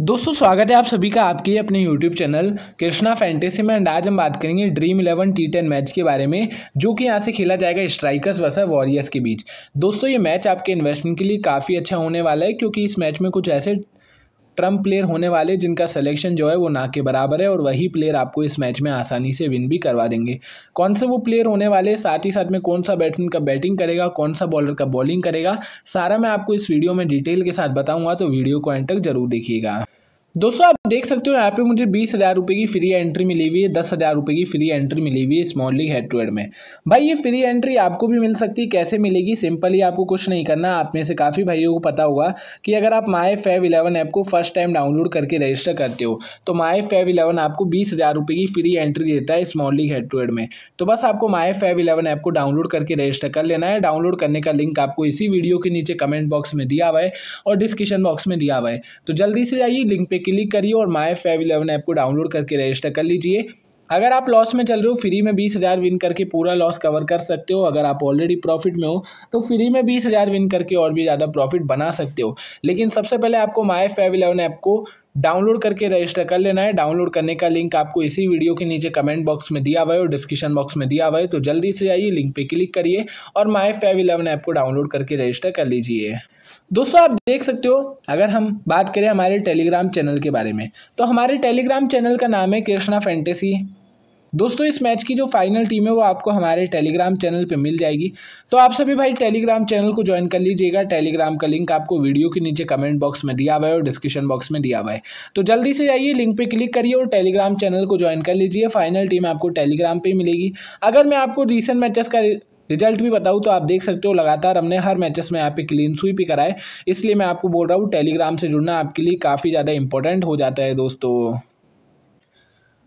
दोस्तों स्वागत है आप सभी का आपके अपने YouTube चैनल कृष्णा फैंटेसी में एंड आज हम बात करेंगे dream eleven T ten match के बारे में जो कि यहाँ से खेला जाएगा स्ट्राइकर्स वर्सेस वॉरियर्स के बीच दोस्तों ये मैच आपके इन्वेस्टमेंट के लिए काफ़ी अच्छा होने वाला है क्योंकि इस मैच में कुछ ऐसे ट्रम्प प्लेयर होने वाले जिनका सिलेक्शन जो है वो ना के बराबर है और वही प्लेयर आपको इस मैच में आसानी से विन भी करवा देंगे कौन से वो प्लेयर होने वाले साथ ही साथ में कौन सा बैट्समैन का बैटिंग करेगा कौन सा बॉलर का बॉलिंग करेगा सारा मैं आपको इस वीडियो में डिटेल के साथ बताऊँगा तो वीडियो को एंड तक जरूर देखिएगा दोस्तों आप देख सकते हो यहाँ पे मुझे बीस हज़ार रुपये की फ्री एंट्री मिली हुई है दस हज़ार रुपये की फ्री एंट्री मिली हुई है small league head to head में भाई ये फ्री एंट्री आपको भी मिल सकती है कैसे मिलेगी सिंपली आपको कुछ नहीं करना आप में से काफ़ी भाइयों को पता होगा कि अगर आप माई फेव इलेवन ऐप को फर्स्ट टाइम डाउनलोड करके रजिस्टर करते हो तो माई फेव इलेवन आपको बीस हज़ार रुपये की फ्री एंट्री देता है small league head to head में तो बस आपको माई फेव इलेवन ऐप को डाउनलोड करके रजिस्टर कर लेना है डाउनलोड करने का लिंक आपको इसी वीडियो के नीचे कमेंट बॉक्स में दिया हुआ है और डिस्क्रिप्शन बॉक्स में दिया हुआ है तो जल्दी से जाइए लिंक पे क्लिक करिए और माई फाइव इलेवन ऐप को डाउनलोड करके रजिस्टर कर लीजिए अगर आप लॉस में चल रहे हो फ्री में बीस हज़ार विन करके पूरा लॉस कवर कर सकते हो अगर आप ऑलरेडी प्रॉफिट में हो तो फ्री में बीस हज़ार विन करके और भी ज़्यादा प्रॉफिट बना सकते हो लेकिन सबसे पहले आपको माई फाइव इलेवन ऐप को डाउनलोड करके रजिस्टर कर लेना है डाउनलोड करने का लिंक आपको इसी वीडियो के नीचे कमेंट बॉक्स में दिया हुआ है और डिस्क्रिप्शन बॉक्स में दिया हुआ है तो जल्दी से आइए लिंक पे क्लिक करिए और माई फाइव इलेवन ऐप को डाउनलोड करके रजिस्टर कर लीजिए दोस्तों आप देख सकते हो अगर हम बात करें हमारे टेलीग्राम चैनल के बारे में तो हमारे टेलीग्राम चैनल का नाम है कृष्णा फैंटेसी दोस्तों इस मैच की जो फाइनल टीम है वो आपको हमारे टेलीग्राम चैनल पे मिल जाएगी तो आप सभी भाई टेलीग्राम चैनल को ज्वाइन कर लीजिएगा टेलीग्राम का लिंक आपको वीडियो के नीचे कमेंट बॉक्स में दिया हुआ है और डिस्क्रिप्शन बॉक्स में दिया हुआ है तो जल्दी से जाइए लिंक पर क्लिक करिए और टेलीग्राम चैनल को ज्वाइन कर लीजिए फाइनल टीम आपको टेलीग्राम पर मिलेगी अगर मैं आपको रिसेंट मैचेस का रिजल्ट भी बताऊँ तो आप देख सकते हो लगातार हमने हर मैचेस में यहाँ पे क्लीन स्वीप ही कराए इसलिए मैं आपको बोल रहा हूँ टेलीग्राम से जुड़ना आपके लिए काफ़ी ज़्यादा इंपॉर्टेंट हो जाता है दोस्तों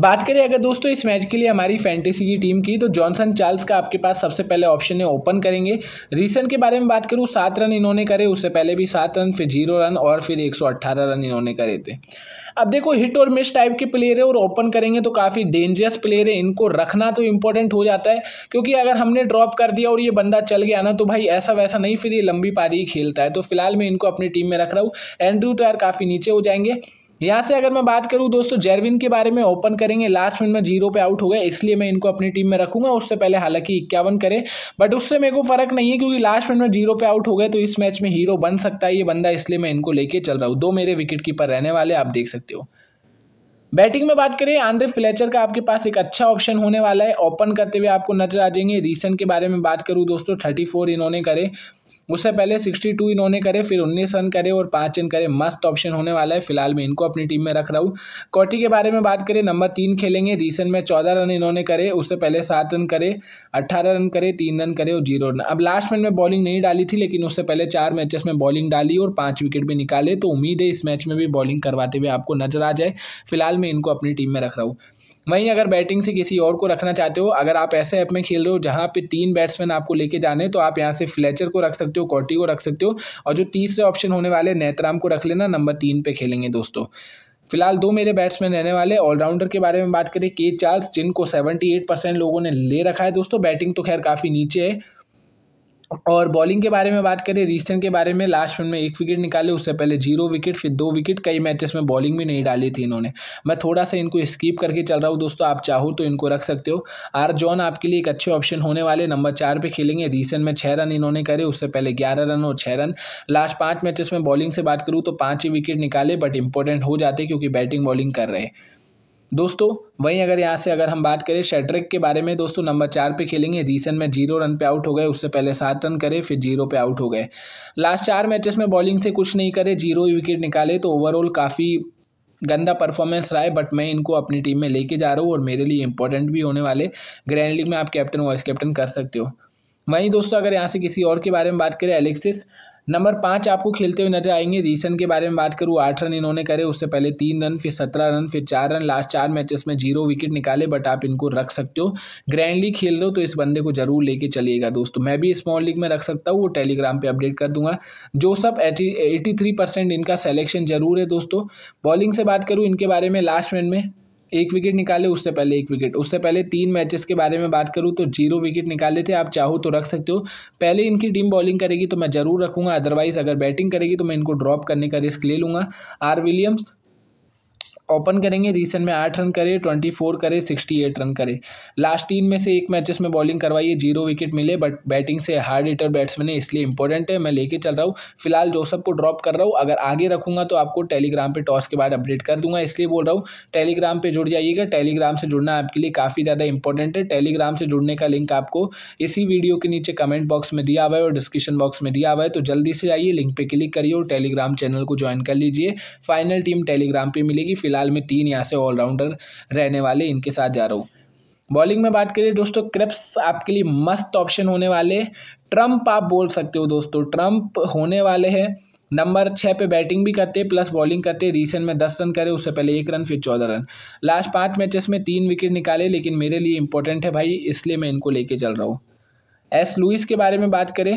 बात करें अगर दोस्तों इस मैच के लिए हमारी फैंटेसी की टीम की तो जॉनसन चार्ल्स का आपके पास सबसे पहले ऑप्शन है ओपन करेंगे रिसेंट के बारे में बात करूँ सात रन इन्होंने करे उससे पहले भी सात रन फिर जीरो रन और फिर एक रन इन्होंने करे थे अब देखो हिट और मिस टाइप के प्लेयर है और ओपन करेंगे तो काफ़ी डेंजरस प्लेयर है इनको रखना तो इंपॉर्टेंट हो जाता है क्योंकि अगर हमने ड्रॉप कर दिया और ये बंदा चल गया ना तो भाई ऐसा वैसा नहीं फिर ये लंबी पारी खेलता है तो फिलहाल मैं इनको अपनी टीम में रख रहा हूँ एंड्रू टायर तो काफ़ी नीचे हो जाएंगे यहाँ से अगर मैं बात करूँ दोस्तों जैरविन के बारे में ओपन करेंगे लास्ट मिनट में जीरो पे आउट हो गए इसलिए मैं इनको अपनी टीम में रखूंगा उससे पहले हालांकि इक्यावन करे बट उससे मेरे को फर्क नहीं है क्योंकि लास्ट मिनट में जीरो पे आउट हो गए तो इस मैच में हीरो बन सकता है ये बंदा इसलिए मैं इनको लेके चल रहा हूँ दो मेरे विकेट कीपर रहने वाले आप देख सकते हो बैटिंग में बात करें आंद्रे फ्लेचर का आपके पास एक अच्छा ऑप्शन होने वाला है ओपन करते हुए आपको नजर आ जाएंगे रिसेंट के बारे में बात करूँ दोस्तों थर्टी फोर इन्होंने करे उससे पहले सिक्सटी टू इन्होंने करे फिर उन्नीस रन करे और पाँच रन करे मस्त ऑप्शन होने वाला है फिलहाल मैं इनको अपनी टीम में रख रहा हूँ कोटी के बारे में बात करें नंबर तीन खेलेंगे रिसेंट में चौदह रन इन्होंने करे उससे पहले सात रन करे अट्ठारह रन करे तीन रन करे और जीरो रन अब लास्ट मैन में बॉलिंग नहीं डाली थी लेकिन उससे पहले चार मैचेस में बॉलिंग डाली और पाँच विकेट भी निकाले तो उम्मीद है इस मैच में भी बॉलिंग करवाते हुए आपको नजर आ जाए फिलहाल मैं इनको अपनी टीम में रख रहा हूँ वहीं अगर बैटिंग से किसी और को रखना चाहते हो अगर आप ऐसे ऐप में खेल रहे हो जहाँ पे तीन बैट्समैन आपको लेके जाने तो आप यहाँ से फ्लेचर को रख सकते हो कॉटी को रख सकते हो और जो तीसरे ऑप्शन होने वाले नेतराम को रख लेना नंबर तीन पे खेलेंगे दोस्तों फिलहाल दो मेरे बैट्समैन रहने वाले ऑलराउंडर के बारे में बात करें के चार्ल्स जिनको सेवेंटी परसेंट लोगों ने ले रखा है दोस्तों बैटिंग तो खैर काफ़ी नीचे है और बॉलिंग के बारे में बात करें रिसेंट के बारे में लास्ट में एक विकेट निकाले उससे पहले जीरो विकेट फिर दो विकेट कई मैचेस में बॉलिंग भी नहीं डाली थी इन्होंने मैं थोड़ा सा इनको स्कीप करके चल रहा हूँ दोस्तों आप चाहो तो इनको रख सकते हो आर जॉन आपके लिए एक अच्छे ऑप्शन होने वाले नंबर चार पर खेलेंगे रिसेंट में छः रन इन्होंने करे उससे पहले ग्यारह रन और छः रन लास्ट पाँच मैचेस में बॉलिंग से बात करूँ तो पाँच ही विकेट निकाले बट इंपॉर्टेंट हो जाते क्योंकि बैटिंग बॉलिंग कर रहे दोस्तों वहीं अगर यहाँ से अगर हम बात करें शेटरिक के बारे में दोस्तों नंबर चार पे खेलेंगे रीसेंट में जीरो रन पे आउट हो गए उससे पहले सात रन करे फिर जीरो पे आउट हो गए लास्ट चार मैचेस में बॉलिंग से कुछ नहीं करे जीरो विकेट निकाले तो ओवरऑल काफ़ी गंदा परफॉर्मेंस रहा है बट मैं इनको अपनी टीम में लेके जा रहा हूँ और मेरे लिए इंपॉर्टेंट भी होने वाले ग्रैंड लीग में आप कैप्टन वाइस कैप्टन कर सकते हो वहीं दोस्तों अगर यहाँ से किसी और के बारे में बात करें एलेक्सिस नंबर पाँच आपको खेलते हुए नजर आएंगे रीसन के बारे में बात करूँ आठ रन इन्होंने करे उससे पहले तीन रन फिर सत्रह रन फिर चार रन लास्ट चार मैचेस में जीरो विकेट निकाले बट आप इनको रख सकते हो ग्रैंडली खेल रहे हो तो इस बंदे को जरूर लेके चलिएगा दोस्तों मैं भी स्मॉल लीग में रख सकता हूँ वो टेलीग्राम पर अपडेट कर दूंगा जो सब एटी थ्री परसेंट इनका सेलेक्शन जरूर है दोस्तों बॉलिंग से बात करूँ इनके बारे में लास्ट मैन में एक विकेट निकाले उससे पहले एक विकेट उससे पहले तीन मैचेस के बारे में बात करूँ तो जीरो विकेट निकाले थे आप चाहो तो रख सकते हो पहले इनकी टीम बॉलिंग करेगी तो मैं ज़रूर रखूंगा अदरवाइज़ अगर बैटिंग करेगी तो मैं इनको ड्रॉप करने का रिस्क ले लूँगा आर विलियम्स ओपन करेंगे रिसेंट में आठ रन करे ट्वेंटी फोर करे सिक्सटी एट रन करे लास्ट तीन में से एक मैचेस में बॉलिंग करवाई है जीरो विकेट मिले बट बैटिंग से हार्ड हिटर बैट्समैन है इसलिए इंपॉर्टेंट है मैं लेके चल रहा हूँ फिलहाल जोसफ को ड्रॉप कर रहा हूँ अगर आगे रखूंगा तो आपको टेलीग्राम पर टॉस के बाद अपडेट कर दूंगा इसलिए बोल रहा हूँ टेलीग्राम पर जुड़ जाइएगा टेलीग्राम से जुड़ना आपके लिए काफ़ी ज़्यादा इंपॉर्टेंट है टेलीग्राम से जुड़ने का लिंक आपको इसी वीडियो के नीचे कमेंट बॉक्स में दिया हुआ है और डिस्क्रिप्शन बॉक्स में दिया हुआ है तो जल्दी से आइए लिंक पर क्लिक करिए और टेलीग्राम चैनल को ज्वाइन कर लीजिए फाइनल टीम टेलीग्राम पर मिलेगी फिलहाल फिलहाल मैं तीन यहाँ से ऑलराउंडर रहने वाले इनके साथ जा रहा हूँ बॉलिंग में बात करिए दोस्तों क्रिप्स आपके लिए मस्त ऑप्शन होने वाले ट्रंप आप बोल सकते हो दोस्तों ट्रंप होने वाले हैं नंबर छः पे बैटिंग भी करते हैं प्लस बॉलिंग करते हैं रिसेंट में दस रन करे उससे पहले एक रन फिर चौदह रन लास्ट पाँच मैचेस में तीन विकेट निकाले लेकिन मेरे लिए इंपॉर्टेंट है भाई इसलिए मैं इनको लेके चल रहा हूँ एस लुइस के बारे में बात करें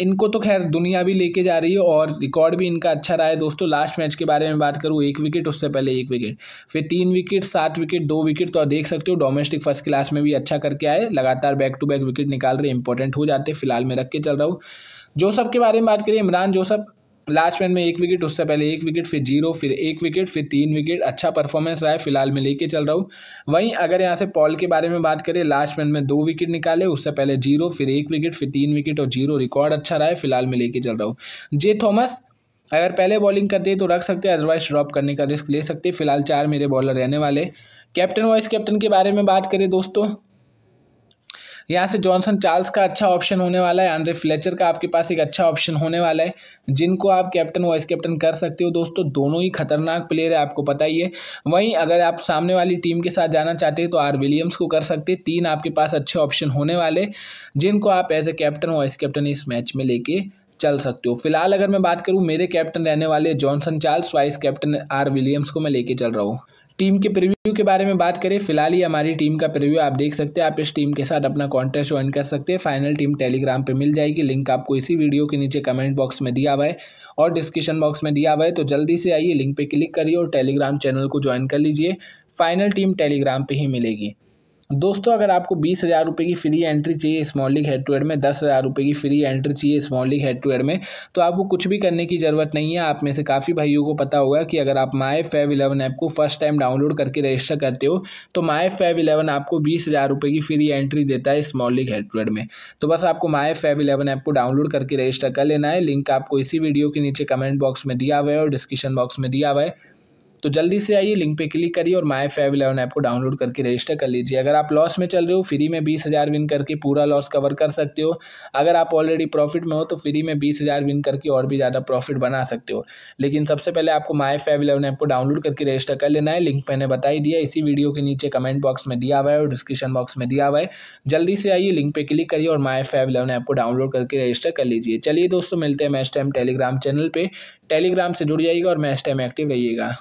इनको तो खैर दुनिया भी लेके जा रही है और रिकॉर्ड भी इनका अच्छा रहा है दोस्तों लास्ट मैच के बारे में बात करूँ एक विकेट उससे पहले एक विकेट फिर तीन विकेट सात विकेट दो विकेट तो देख सकते हो डोमेस्टिक फर्स्ट क्लास में भी अच्छा करके आए लगातार बैक टू बैक विकेट निकाल रहे इंपॉर्टेंट हो जाते फिलहाल मैं रख के चल रहा हूँ जोसफ के बारे में बात करिए इमरान जोसफ लास्ट मैन में एक विकेट उससे पहले एक विकेट फिर जीरो फिर एक विकेट फिर तीन विकेट अच्छा परफॉर्मेंस रहा है फिलहाल मैं लेके चल रहा हूँ वहीं अगर यहाँ से पॉल के बारे में बात करें लास्ट मैन में दो विकेट निकाले उससे पहले जीरो फिर एक विकेट फिर तीन विकेट और जीरो रिकॉर्ड अच्छा रहा है फिलहाल मैं लेके चल रहा हूँ जे थॉमस अगर पहले बॉलिंग करते हैं तो रख सकते हैं अदरवाइज ड्रॉप करने का रिस्क ले सकते फिलहाल चार मेरे बॉलर रहने वाले कैप्टन वाइस कैप्टन के बारे में बात करें दोस्तों यहाँ से जॉनसन चार्ल्स का अच्छा ऑप्शन होने वाला है आंद्रे फ्लेचर का आपके पास एक अच्छा ऑप्शन होने वाला है जिनको आप कैप्टन वाइस कैप्टन कर सकते हो दोस्तों दोनों ही खतरनाक प्लेयर है आपको पता ही है वहीं अगर आप सामने वाली टीम के साथ जाना चाहते हैं तो आर विलियम्स को कर सकते तीन आपके पास अच्छे ऑप्शन होने वाले जिनको आप as a captain vice captain इस मैच में लेके चल सकते हो फिलहाल अगर मैं बात करूँ मेरे कैप्टन रहने वाले Johnson Charles vice captain R Williams को मैं लेके चल रहा हूँ टीम के प्रीव्यू के बारे में बात करें फिलहाल ही हमारी टीम का प्रीव्यू आप देख सकते हैं आप इस टीम के साथ अपना कॉन्टेस्ट ज्वाइन कर सकते हैं फाइनल टीम टेलीग्राम पे मिल जाएगी लिंक आपको इसी वीडियो के नीचे कमेंट बॉक्स में दिया हुआ है और डिस्क्रिप्शन बॉक्स में दिया हुआ है तो जल्दी से आइए लिंक पर क्लिक करिए और टेलीग्राम चैनल को ज्वाइन कर लीजिए फाइनल टीम टेलीग्राम पर ही मिलेगी दोस्तों अगर आपको बीस हज़ार रुपये की फ्री एंट्री चाहिए small league head to head में दस हज़ार रुपये की फ्री एंट्री चाहिए small league head to head में तो आपको कुछ भी करने की ज़रूरत नहीं है आप में से काफ़ी भाइयों को पता होगा कि अगर आप माई फैव इलेवन ऐप को फर्स्ट टाइम डाउनलोड करके रजिस्टर करते हो तो माई फैव इलेवन आपको बीस हज़ार रुपये की फ्री एंट्री देता है small league head to head में तो बस आपको माई फैव इलेवन ऐप को डाउनलोड करके रजिस्टर कर लेना है लिंक आपको इसी वीडियो के नीचे कमेंट बॉक्स में दिया हुआ है और डिस्क्रिप्शन बॉक्स में दिया हुआ है तो जल्दी से आइए लिंक पे क्लिक करिए और माई फाइव इलेवन ऐप को डाउनलोड करके रजिस्टर कर लीजिए अगर आप लॉस में चल रहे हो फ्री में बीस हज़ार विन करके पूरा लॉस कवर कर सकते हो अगर आप ऑलरेडी प्रॉफिट में हो तो फ्री में बीस हज़ार विन करके और भी ज़्यादा प्रॉफिट बना सकते हो लेकिन सबसे पहले आपको माई फाइव इलेवन ऐप को डाउनलोड करके रजिस्टर कर लेना है लिंक मैंने बताई दिया इसी वीडियो के नीचे कमेंट बॉक्स में दिया हुआ है और डिस्क्रिप्शन बॉक्स में दिया हुआ है जल्दी से आइए लिंक पर क्लिक करिए और माई फाइव इलेवन ऐप को डाउनलोड करके रजिस्टर कर लीजिए चलिए दोस्तों मिलते हैं मैच टाइम टेलीग्राम चैनल पर टेलीग्राम से जुड़ जाइएगा और मैच टाइम एक्टिव रहिएगा